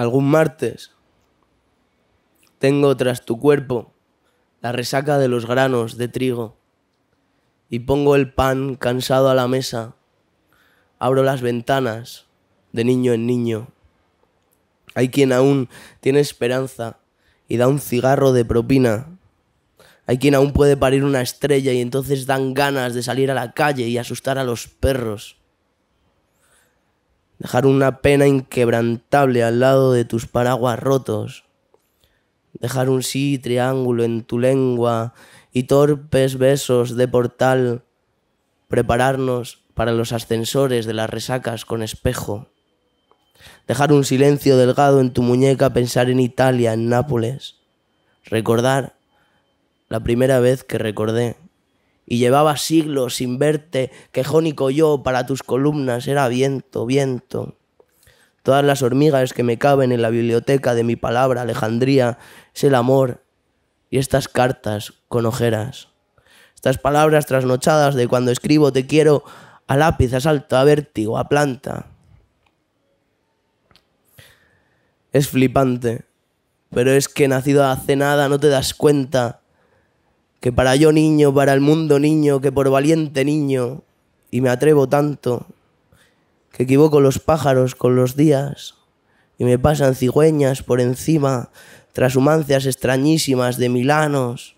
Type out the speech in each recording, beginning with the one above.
Algún martes tengo tras tu cuerpo la resaca de los granos de trigo y pongo el pan cansado a la mesa, abro las ventanas de niño en niño. Hay quien aún tiene esperanza y da un cigarro de propina. Hay quien aún puede parir una estrella y entonces dan ganas de salir a la calle y asustar a los perros dejar una pena inquebrantable al lado de tus paraguas rotos, dejar un sí triángulo en tu lengua y torpes besos de portal, prepararnos para los ascensores de las resacas con espejo, dejar un silencio delgado en tu muñeca, pensar en Italia, en Nápoles, recordar la primera vez que recordé y llevaba siglos sin verte, quejónico yo para tus columnas era viento, viento. Todas las hormigas que me caben en la biblioteca de mi palabra, Alejandría, es el amor y estas cartas con ojeras. Estas palabras trasnochadas de cuando escribo te quiero a lápiz, a salto, a vértigo, a planta. Es flipante, pero es que nacido hace nada no te das cuenta que para yo niño, para el mundo niño, que por valiente niño, y me atrevo tanto, que equivoco los pájaros con los días, y me pasan cigüeñas por encima, trashumancias extrañísimas de milanos,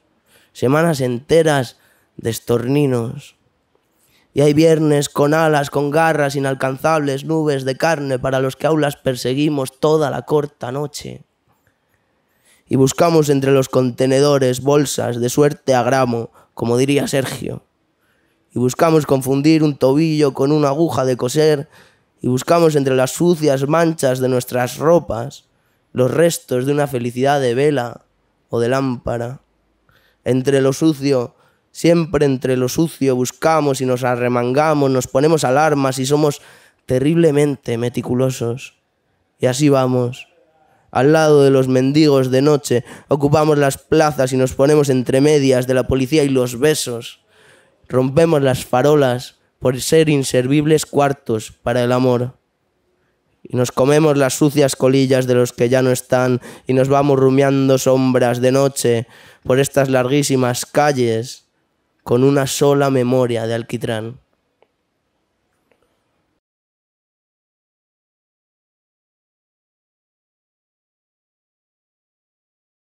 semanas enteras de estorninos. Y hay viernes con alas, con garras inalcanzables, nubes de carne para los que aulas perseguimos toda la corta noche y buscamos entre los contenedores bolsas de suerte a gramo, como diría Sergio. Y buscamos confundir un tobillo con una aguja de coser y buscamos entre las sucias manchas de nuestras ropas los restos de una felicidad de vela o de lámpara. Entre lo sucio, siempre entre lo sucio buscamos y nos arremangamos, nos ponemos alarmas y somos terriblemente meticulosos. Y así vamos al lado de los mendigos de noche, ocupamos las plazas y nos ponemos entre medias de la policía y los besos. Rompemos las farolas por ser inservibles cuartos para el amor. Y nos comemos las sucias colillas de los que ya no están y nos vamos rumiando sombras de noche por estas larguísimas calles con una sola memoria de alquitrán.